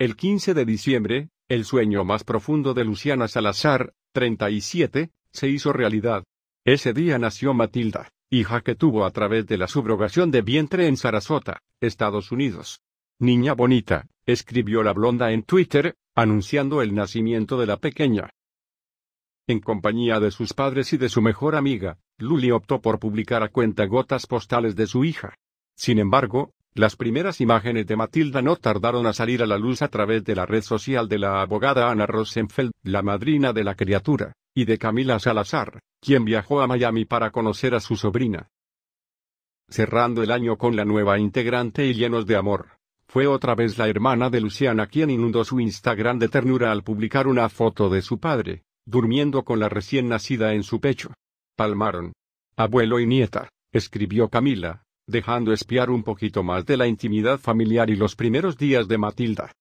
El 15 de diciembre, el sueño más profundo de Luciana Salazar, 37, se hizo realidad. Ese día nació Matilda, hija que tuvo a través de la subrogación de vientre en Sarasota, Estados Unidos. Niña bonita, escribió la blonda en Twitter, anunciando el nacimiento de la pequeña. En compañía de sus padres y de su mejor amiga, Luli optó por publicar a cuenta gotas postales de su hija. Sin embargo, las primeras imágenes de Matilda no tardaron a salir a la luz a través de la red social de la abogada Ana Rosenfeld, la madrina de la criatura, y de Camila Salazar, quien viajó a Miami para conocer a su sobrina. Cerrando el año con la nueva integrante y llenos de amor, fue otra vez la hermana de Luciana quien inundó su Instagram de ternura al publicar una foto de su padre, durmiendo con la recién nacida en su pecho. Palmaron. Abuelo y nieta, escribió Camila, dejando espiar un poquito más de la intimidad familiar y los primeros días de Matilda.